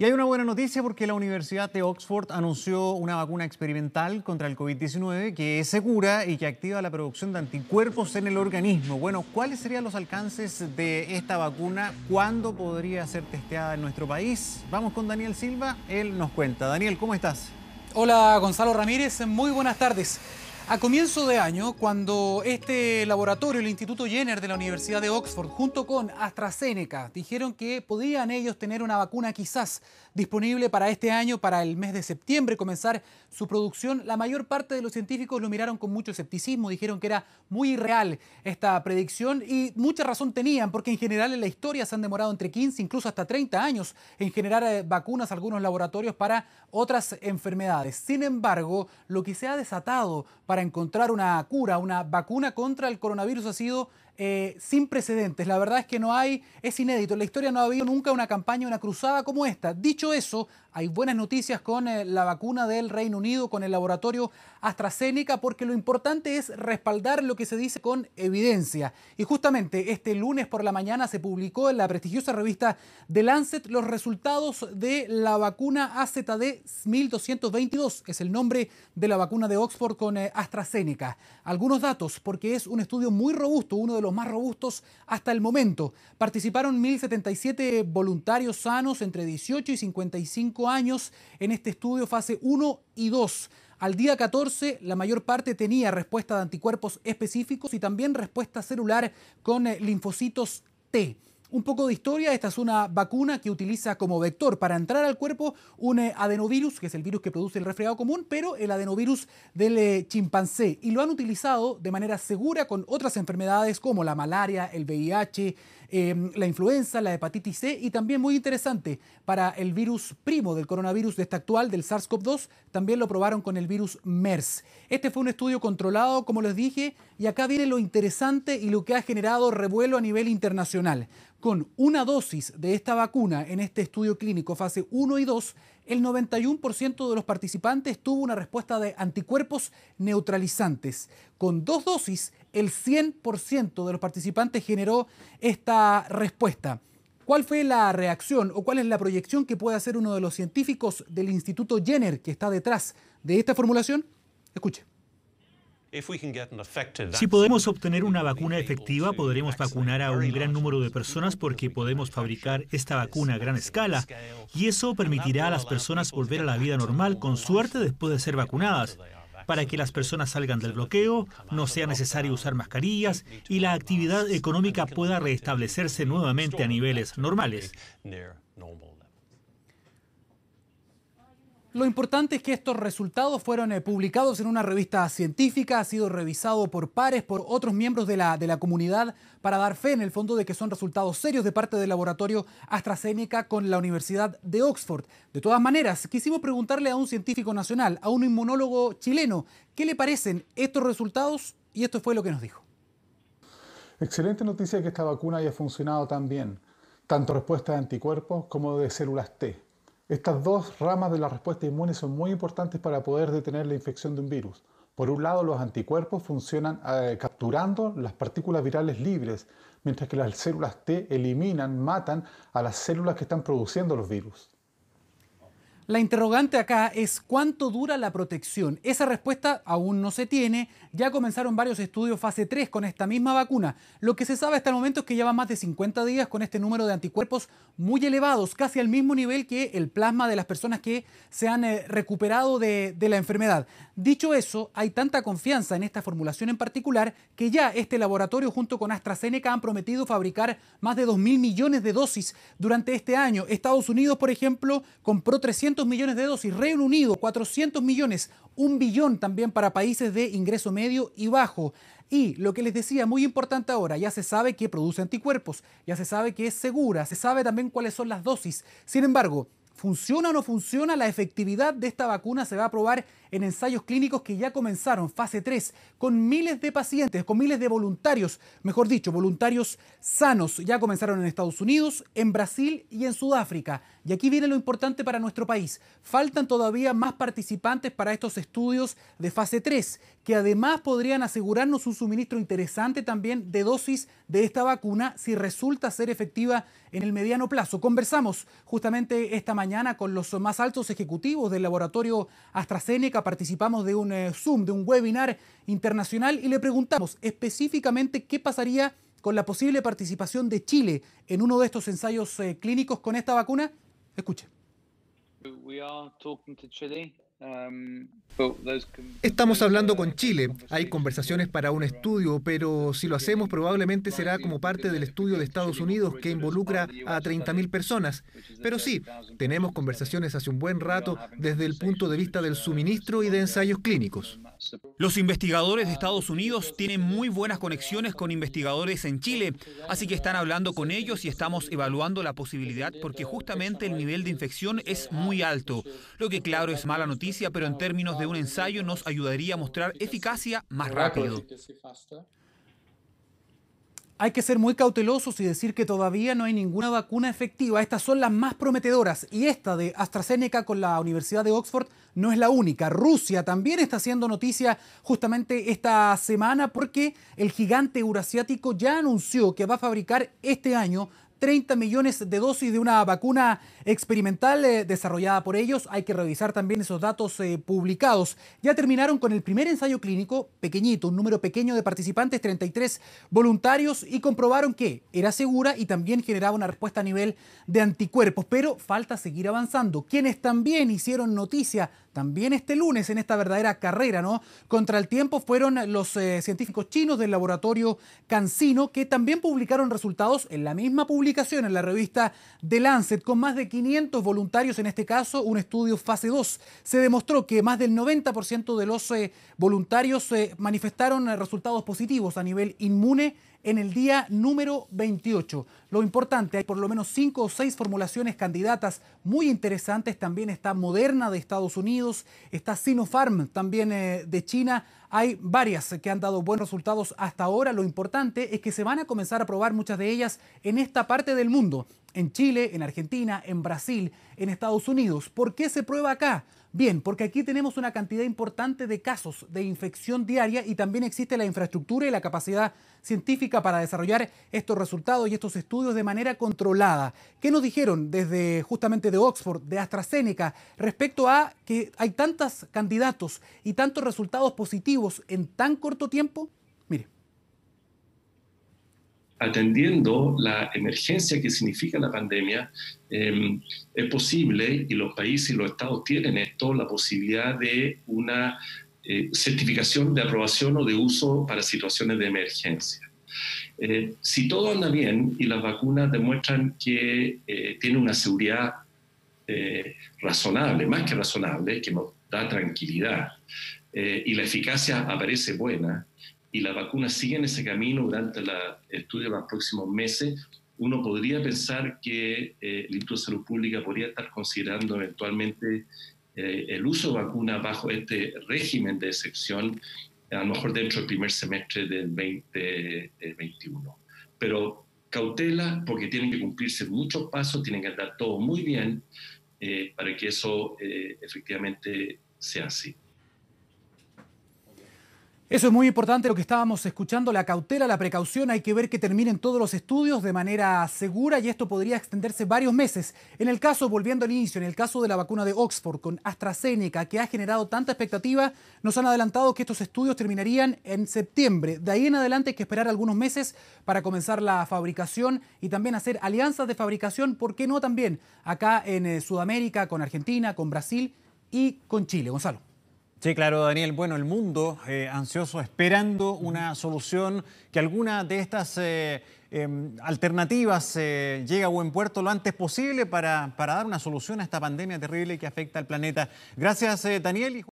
Y hay una buena noticia porque la Universidad de Oxford anunció una vacuna experimental contra el COVID-19 que es segura y que activa la producción de anticuerpos en el organismo. Bueno, ¿cuáles serían los alcances de esta vacuna? ¿Cuándo podría ser testeada en nuestro país? Vamos con Daniel Silva, él nos cuenta. Daniel, ¿cómo estás? Hola Gonzalo Ramírez, muy buenas tardes. A comienzo de año, cuando este laboratorio, el Instituto Jenner de la Universidad de Oxford, junto con AstraZeneca, dijeron que podían ellos tener una vacuna quizás disponible para este año, para el mes de septiembre, comenzar su producción, la mayor parte de los científicos lo miraron con mucho escepticismo, dijeron que era muy irreal esta predicción y mucha razón tenían, porque en general en la historia se han demorado entre 15, incluso hasta 30 años en generar eh, vacunas, algunos laboratorios, para otras enfermedades. Sin embargo, lo que se ha desatado para para encontrar una cura, una vacuna contra el coronavirus ha sido eh, sin precedentes. La verdad es que no hay, es inédito. En la historia no ha habido nunca una campaña, una cruzada como esta. Dicho eso, hay buenas noticias con eh, la vacuna del Reino Unido, con el laboratorio AstraZeneca, porque lo importante es respaldar lo que se dice con evidencia. Y justamente este lunes por la mañana se publicó en la prestigiosa revista The Lancet los resultados de la vacuna AZD 1222, es el nombre de la vacuna de Oxford con eh, AstraZeneca. Algunos datos, porque es un estudio muy robusto, uno de los más robustos hasta el momento. Participaron 1.077 voluntarios sanos entre 18 y 55 años en este estudio fase 1 y 2. Al día 14, la mayor parte tenía respuesta de anticuerpos específicos y también respuesta celular con linfocitos T. Un poco de historia, esta es una vacuna que utiliza como vector para entrar al cuerpo un eh, adenovirus, que es el virus que produce el resfriado común, pero el adenovirus del eh, chimpancé. Y lo han utilizado de manera segura con otras enfermedades como la malaria, el VIH, em, la influenza, la hepatitis C y también muy interesante para el virus primo del coronavirus de esta actual, del SARS-CoV-2, también lo probaron con el virus MERS. Este fue un estudio controlado, como les dije, y acá viene lo interesante y lo que ha generado revuelo a nivel internacional con una dosis de esta vacuna en este estudio clínico fase 1 y 2, el 91% de los participantes tuvo una respuesta de anticuerpos neutralizantes. Con dos dosis, el 100% de los participantes generó esta respuesta. ¿Cuál fue la reacción o cuál es la proyección que puede hacer uno de los científicos del Instituto Jenner que está detrás de esta formulación? Escuche. Si podemos obtener una vacuna efectiva, podremos vacunar a un gran número de personas porque podemos fabricar esta vacuna a gran escala y eso permitirá a las personas volver a la vida normal con suerte después de ser vacunadas. Para que las personas salgan del bloqueo, no sea necesario usar mascarillas y la actividad económica pueda restablecerse nuevamente a niveles normales. Lo importante es que estos resultados fueron eh, publicados en una revista científica, ha sido revisado por pares, por otros miembros de la, de la comunidad, para dar fe en el fondo de que son resultados serios de parte del laboratorio AstraZeneca con la Universidad de Oxford. De todas maneras, quisimos preguntarle a un científico nacional, a un inmunólogo chileno, ¿qué le parecen estos resultados? Y esto fue lo que nos dijo. Excelente noticia que esta vacuna haya funcionado tan bien, tanto respuesta de anticuerpos como de células T estas dos ramas de la respuesta inmune son muy importantes para poder detener la infección de un virus. Por un lado, los anticuerpos funcionan eh, capturando las partículas virales libres, mientras que las células T eliminan, matan a las células que están produciendo los virus. La interrogante acá es cuánto dura la protección. Esa respuesta aún no se tiene. Ya comenzaron varios estudios fase 3 con esta misma vacuna. Lo que se sabe hasta el momento es que lleva más de 50 días con este número de anticuerpos muy elevados, casi al mismo nivel que el plasma de las personas que se han eh, recuperado de, la enfermedad. Dicho eso, hay tanta confianza en esta formulación en particular que ya este laboratorio junto con AstraZeneca han prometido fabricar más de 2.000 millones de dosis durante este año. Estados Unidos, por ejemplo, compró 300 millones de dosis. Reino Unido, 400 millones. Un billón también para países de ingreso medio y bajo. Y lo que les decía, muy importante ahora, ya se sabe que produce anticuerpos, ya se sabe que es segura, se sabe también cuáles son las dosis. Sin embargo, ¿Funciona o no funciona? La efectividad de esta vacuna se va a probar en ensayos clínicos que ya comenzaron, fase 3, con miles de pacientes, con miles de voluntarios, mejor dicho, voluntarios sanos. Ya comenzaron en Estados Unidos, en Brasil y en Sudáfrica. Y aquí viene lo importante para nuestro país. Faltan todavía más participantes para estos estudios de fase 3, que además podrían asegurarnos un suministro interesante también de dosis de esta vacuna si resulta ser efectiva en el mediano plazo. Conversamos justamente esta mañana mañana con los más altos ejecutivos del laboratorio AstraZeneca. Participamos de un eh, Zoom, de un webinar internacional y le preguntamos específicamente qué pasaría con la posible participación de Chile en uno de estos ensayos eh, clínicos con esta vacuna. Escuche. Estamos hablando con Chile, hay conversaciones para un estudio, pero si lo hacemos probablemente será como parte del estudio de Estados Unidos que involucra a 30.000 personas. Pero sí, tenemos conversaciones hace un buen rato desde el punto de vista del suministro y de ensayos clínicos. Los investigadores de Estados Unidos tienen muy buenas conexiones con investigadores en Chile, así que están hablando con ellos y estamos evaluando la posibilidad porque justamente el nivel de infección es muy alto, lo que claro es mala noticia, pero en términos de un ensayo nos ayudaría a mostrar eficacia más rápido. Hay que ser muy cautelosos y decir que todavía no hay ninguna vacuna efectiva. Estas son las más prometedoras y esta de AstraZeneca con la Universidad de Oxford no es la única. Rusia también está haciendo noticia justamente esta semana porque el gigante eurasiático ya anunció que va a fabricar este año 30 millones de dosis de una vacuna experimental eh, desarrollada por ellos. Hay que revisar también esos datos eh, publicados. Ya terminaron con el primer ensayo clínico, pequeñito, un número pequeño de participantes, 33 voluntarios, y comprobaron que era segura y también generaba una respuesta a nivel de anticuerpos. Pero falta seguir avanzando. Quienes también hicieron noticia también este lunes, en esta verdadera carrera, ¿no? Contra el tiempo fueron los eh, científicos chinos del laboratorio Cancino, que también publicaron resultados en la misma publicación, en la revista The Lancet, con más de 500 voluntarios, en este caso un estudio fase 2. Se demostró que más del 90% de los eh, voluntarios eh, manifestaron resultados positivos a nivel inmune en el día número 28. Lo importante, hay por lo menos cinco o seis formulaciones candidatas muy interesantes. También está Moderna de Estados Unidos, está Sinopharm también eh, de China. Hay varias que han dado buenos resultados hasta ahora. Lo importante es que se van a comenzar a probar muchas de ellas en esta parte del mundo en Chile, en Argentina, en Brasil, en Estados Unidos. ¿Por qué se prueba acá? Bien, porque aquí tenemos una cantidad importante de casos de infección diaria y también existe la infraestructura y la capacidad científica para desarrollar estos resultados y estos estudios de manera controlada. ¿Qué nos dijeron desde justamente de Oxford, de AstraZeneca, respecto a que hay tantos candidatos y tantos resultados positivos en tan corto tiempo? Mire atendiendo la emergencia que significa la pandemia, em, es posible, y los países y los estados tienen esto, la posibilidad de una eh, certificación de aprobación o de uso para situaciones de emergencia. Eh, si todo anda bien y las vacunas demuestran que eh, tienen una seguridad razonable, más que razonable, que nos da tranquilidad, y la eficacia aparece buena, la vacuna sigue en ese camino durante la, el estudio de los próximos meses, uno podría pensar que eh, el Instituto de Salud Pública podría estar considerando eventualmente eh, el uso de vacunas bajo este régimen de excepción, a lo mejor dentro del primer semestre del 2021. Pero cautela, porque tienen que cumplirse muchos pasos, tienen que andar todo muy bien eh, para que eso efectivamente sea así. Eso es muy importante lo que estábamos escuchando, la cautela, la precaución, hay que ver que terminen todos los estudios de manera segura y esto podría extenderse varios meses. En el caso, volviendo al inicio, en el caso de la vacuna de Oxford con AstraZeneca, que ha generado tanta expectativa, nos han adelantado que estos estudios terminarían en septiembre. De ahí en adelante hay que esperar algunos meses para comenzar la fabricación y también hacer alianzas de fabricación, ¿por qué no también acá en eh, Sudamérica, con Argentina, con Brasil y con Chile? Gonzalo. Sí, claro, Daniel. Bueno, el mundo eh, ansioso esperando una solución que alguna de estas eh, em, alternativas eh, llegue a buen puerto lo antes posible para, para, dar una solución a esta pandemia terrible que afecta al planeta. Gracias, Daniel.